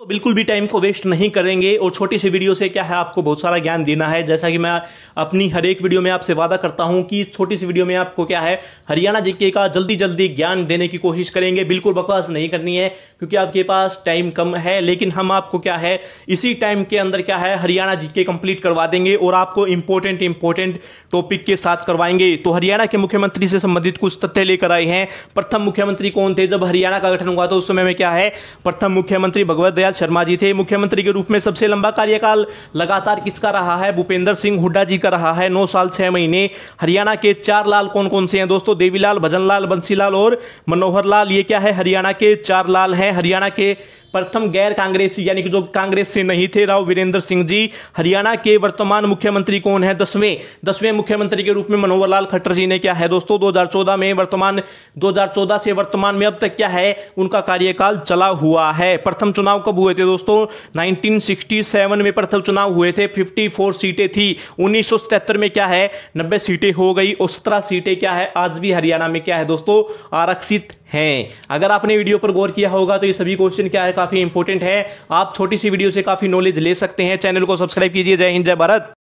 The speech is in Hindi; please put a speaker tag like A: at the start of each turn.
A: तो बिल्कुल भी टाइम को वेस्ट नहीं करेंगे और छोटी सी वीडियो से क्या है आपको बहुत सारा ज्ञान देना है जैसा कि मैं अपनी हर एक वीडियो में आपसे वादा करता हूं कि इस छोटी सी वीडियो में आपको क्या है हरियाणा जीके का जल्दी जल्दी ज्ञान देने की कोशिश करेंगे बिल्कुल बकवास नहीं करनी है क्योंकि आपके पास टाइम कम है लेकिन हम आपको क्या है इसी टाइम के अंदर क्या है हरियाणा जीके कंप्लीट करवा देंगे और आपको इंपॉर्टेंट इंपॉर्टेंट टॉपिक के साथ करवाएंगे तो हरियाणा के मुख्यमंत्री से संबंधित कुछ तथ्य लेकर आए हैं प्रथम मुख्यमंत्री कौन थे जब हरियाणा का गठन हुआ था तो उस समय में क्या है प्रथम मुख्यमंत्री भगवत दया शिवराज शर्मा जी थे मुख्यमंत्री के रूप में सबसे लंबा कार्यकाल लगातार किसका रहा है भूपेंद्र सिंह हुड्डा जी का रहा है नौ साल छह महीने हरियाणा के चार लाल कौन कौन से हैं दोस्तों देवीलाल भजनलाल बंसीलाल और मनोहर लाल ये क्या है हरियाणा के चार लाल हैं हरियाणा के प्रथम गैर कांग्रेसी यानी कि जो कांग्रेस से नहीं थे राव वीरेंद्र सिंह जी हरियाणा के वर्तमान मुख्यमंत्री कौन है दसवें दसवें मुख्यमंत्री के रूप में मनोहर लाल खट्टर जी ने क्या है दोस्तों 2014 में वर्तमान 2014 से वर्तमान में अब तक क्या है उनका कार्यकाल चला हुआ है प्रथम चुनाव कब हुए थे दोस्तों सेवन में प्रथम चुनाव हुए थे फोर सीटें थी सतहत्तर में क्या है नब्बे सीटें हो गई और सत्रह सीटें क्या है आज भी हरियाणा में क्या है दोस्तों आरक्षित हैं अगर आपने वीडियो पर गौर किया होगा तो ये सभी क्वेश्चन क्या है काफ़ी इंपॉर्टेंट है आप छोटी सी वीडियो से काफ़ी नॉलेज ले सकते हैं चैनल को सब्सक्राइब कीजिए जय हिंद जय भारत